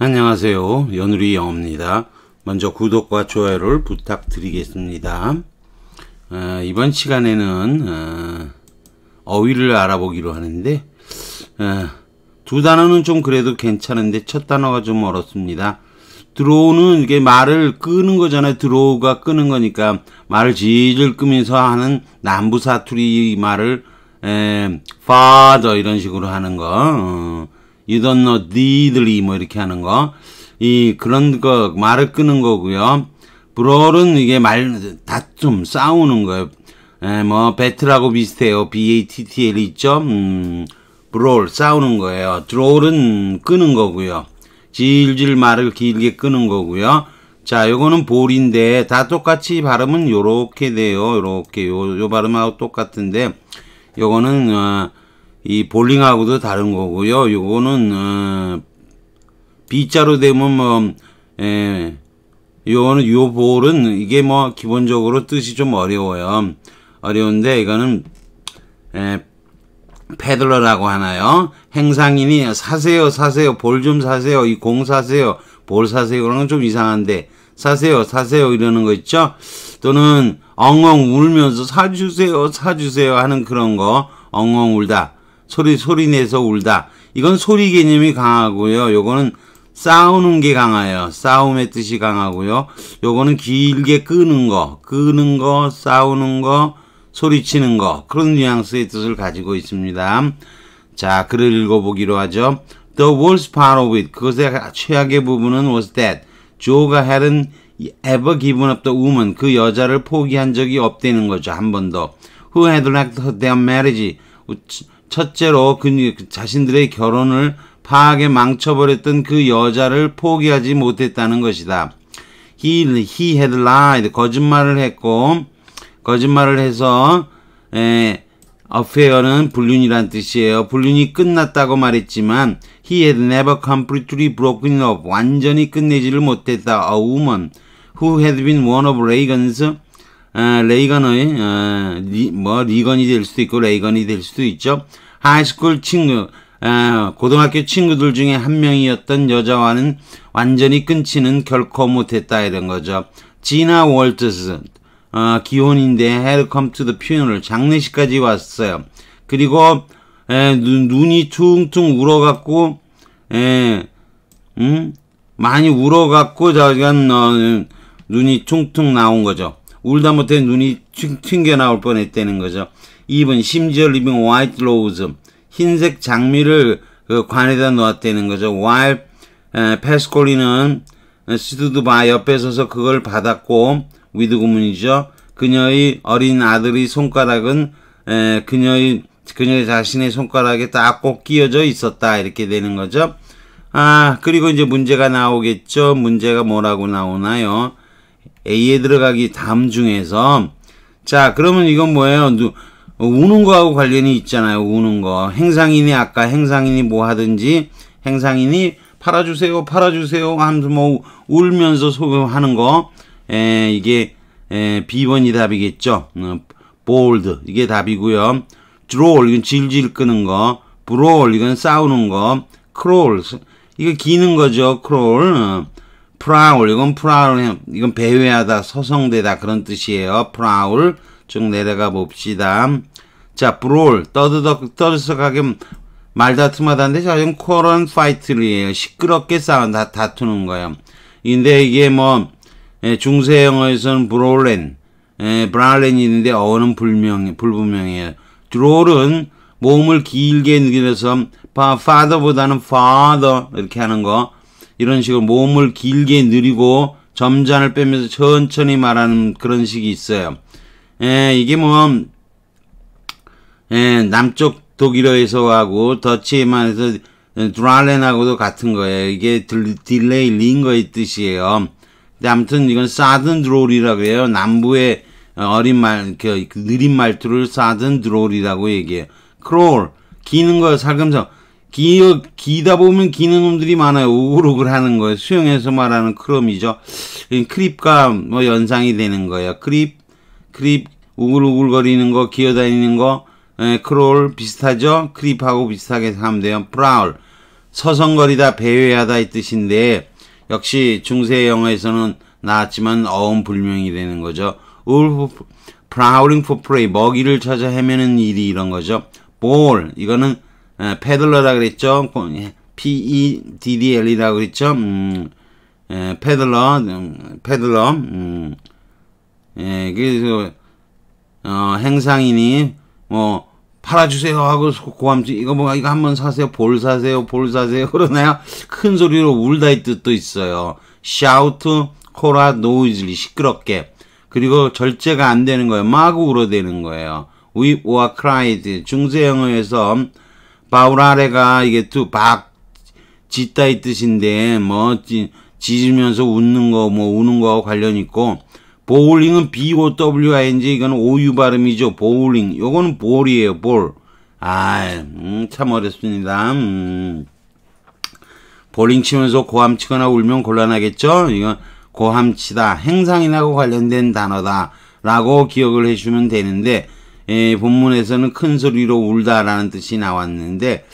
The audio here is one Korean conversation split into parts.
안녕하세요. 연우리 영어입니다. 먼저 구독과 좋아요를 부탁드리겠습니다. 어, 이번 시간에는 어, 어휘를 알아보기로 하는데 어, 두 단어는 좀 그래도 괜찮은데 첫 단어가 좀 어렵습니다. 들어오는 이게 말을 끄는 거잖아요. 들어오가 끄는 거니까 말을 질질 끄면서 하는 남부 사투리 말을 에, father 이런 식으로 하는 거. 어. you don't know deedly 뭐 이렇게 하는 거. 이 그런 거 말을 끄는 거고요. 브롤은 이게 말 다툼 싸우는 거예요. 에, 예, 뭐 배틀하고 비슷해요. B-A-T-T-L 있죠. 음, 브롤 싸우는 거예요. 드롤은 끄는 거고요. 질질 말을 길게 끄는 거고요. 자, 요거는 볼인데 다 똑같이 발음은 요렇게 돼요. 요렇게 요, 요 발음하고 똑같은데 요거는 어, 이 볼링하고도 다른 거고요. 요거는 어, B자로 되면 뭐 에, 예, 요거는 요 볼은 이게 뭐 기본적으로 뜻이 좀 어려워요. 어려운데 이거는 에, 예, 패들러라고 하나요? 행상인이 사세요, 사세요, 볼 좀 사세요, 이 공 사세요, 볼 사세요 그런 건좀 이상한데 사세요, 사세요 이러는 거 있죠? 또는 엉엉 울면서 사주세요, 사주세요 하는 그런 거 엉엉 울다. 소리 소리 내서 울다. 이건 소리 개념이 강하고요. 요거는 싸우는 게 강해요. 싸움의 뜻이 강하고요. 요거는 길게 끄는 거, 끄는 거, 싸우는 거, 소리치는 거 그런 뉘앙스의 뜻을 가지고 있습니다. 자, 글을 읽어보기로 하죠. The worst part of it, 그것의 최악의 부분은 was that 조가 hadn't ever given up the woman, 그 여자를 포기한 적이 없다는 거죠. 한 번도. Who had wrecked t h e marriage, 첫째로 그, 그 자신들의 결혼을 파하게 망쳐버렸던 그 여자를 포기하지 못했다는 것이다. He, he had lied. 거짓말을 했고 거짓말을 해서 에, 어페어는 불륜이란 뜻이에요. 불륜이 끝났다고 말했지만 he had never completely broken up. 완전히 끝내지를 못했다. A woman who had been one of Reagan's 레이건의 리, 뭐 리건이 될 수도 있고 레이건이 될 수도 있죠. 하이스쿨 친구, 고등학교 친구들 중에 한 명이었던 여자와는 완전히 끊지는 결코 못했다 이런 거죠. 지나 월트스, 어, 기혼인데 헬컴 투더 퓨널 장례식까지 왔어요. 그리고 에, 눈, 눈이 퉁퉁 울어갖고 에, 음? 많이 울어갖고 자기 어, 눈이 퉁퉁 나온 거죠. 울다 못해 눈이 튕겨나올 뻔했다는 거죠. 2번 심지어 리빙 화이트 로즈 흰색 장미를 그 관에다 놓았다는 거죠. 와일 페스콜리는 시드드 바 옆에 서서 그걸 받았고 위드 구문이죠. 그녀의 어린 아들의 손가락은 에, 그녀의 그녀 자신의 손가락에 딱 꼭 끼어져 있었다 이렇게 되는 거죠. 아 그리고 이제 문제가 나오겠죠. 문제가 뭐라고 나오나요? A에 들어가기 다음 중에서 자 그러면 이건 뭐예요? 누, 우는 거하고 관련이 있잖아요. 우는 거. 행상인이 아까 행상인이 뭐 하든지 행상인이 팔아주세요, 팔아주세요 하면서 뭐 울면서 소개하는 거. 에, 이게 에, B번이 답이겠죠. 어, bold 이게 답이고요. draw 이건 질질 끄는 거. brawl 이건 싸우는 거. crawl 이거 기는 거죠. crawl 어. 프라울 이건 프라울 이건 배회하다 서성대다 그런 뜻이에요. 프라울 쭉 내려가 봅시다. 자 브롤 떠드덕 떠들썩하게 말다툼하다는데 자이 코런 파이트리에요. 시끄럽게 싸운다 다투는 거예요. 근데 이게 뭐 예, 중세 영어에서는 브롤렌 예, 브랄렌이 있는데 어는 불명 불분명해요. 드롤은 몸을 길게 늘려서 파더보다는 파더 이렇게 하는 거 이런 식으로 몸을 길게 늘리고 점잔을 빼면서 천천히 말하는 그런 식이 있어요. 예, 이게 뭐 예, 남쪽 독일어에서 하고 더치만에서 드랄렌하고도 같은 거예요. 이게 딜, 레이 링거의 뜻이에요. 근데 아무튼 이건 사든 드롤이라 그래요. 남부의 어린 말, 그, 그 느린 말투를 사든 드롤이라고 얘기해요. 크롤, 기는 거 살금살 기, 기다 보면 기는 놈들이 많아요. 우글우글 하는 거예요. 수영에서 말하는 크롬이죠. 크립과 뭐 연상이 되는 거예요. 크립, 크립, 우글우글거리는 거, 기어다니는 거, 에, 예, 크롤 비슷하죠? 크립하고 비슷하게 생각하면 돼요. 프라울, 서성거리다, 배회하다 이 뜻인데 역시 중세 영화에서는 나왔지만 어음 불명이 되는 거죠. 울프, prowling 먹이를 찾아 헤매는 일이 이런 거죠. 볼, 이거는 예, 패들러라 그랬죠. 예, PEDDL이라고 그랬죠. 음, 에, 예, 페들러, 음, 페들러, 음, 예, 그래서, 어, 행상이니, 뭐, 팔아주세요 하고 고함지, 이거 뭐, 이거 한번 사세요, 볼 사세요, 볼 사세요. 그러나요? 큰 소리로 울다 의 뜻도 있어요. shout, 코라, 노이즈리, 시끄럽게. 그리고 절제가 안 되는 거예요. 마구 울어대는 거예요. weep or c r i 중세영어에서, 바우라레가 이게 투박 짓다이 뜻인데 뭐 지, 짖으면서 웃는 거 뭐 우는 거하고 관련 있고 보울링은 B-O-W-I-N-G 이건 오유 발음이죠. 보울링 요거는 볼이에요. 볼. 아, 음, 참 어렵습니다. 음. 볼링 치면서 고함 치거나 울면 곤란하겠죠. 이건 고함치다 행상이나고 관련된 단어다 라고 기억을 해주면 되는데 예, 본문에서는 큰 소리로 울다라는 뜻이 나왔는데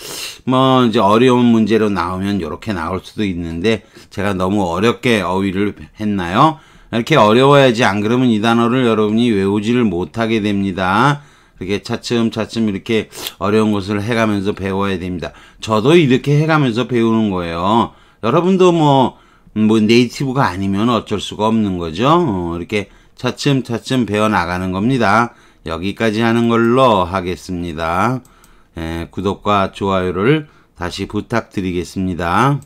뭐 이제 어려운 문제로 나오면 이렇게 나올 수도 있는데 제가 너무 어렵게 어휘를 했나요? 이렇게 어려워야지 안 그러면 이 단어를 여러분이 외우지를 못하게 됩니다. 이렇게 차츰차츰 이렇게 어려운 것을 해가면서 배워야 됩니다. 저도 이렇게 해가면서 배우는 거예요. 여러분도 뭐, 뭐 네이티브가 아니면 어쩔 수가 없는 거죠. 어, 이렇게 차츰차츰 배워나가는 겁니다. 여기까지 하는 걸로 하겠습니다. 예, 구독과 좋아요를 다시 부탁드리겠습니다.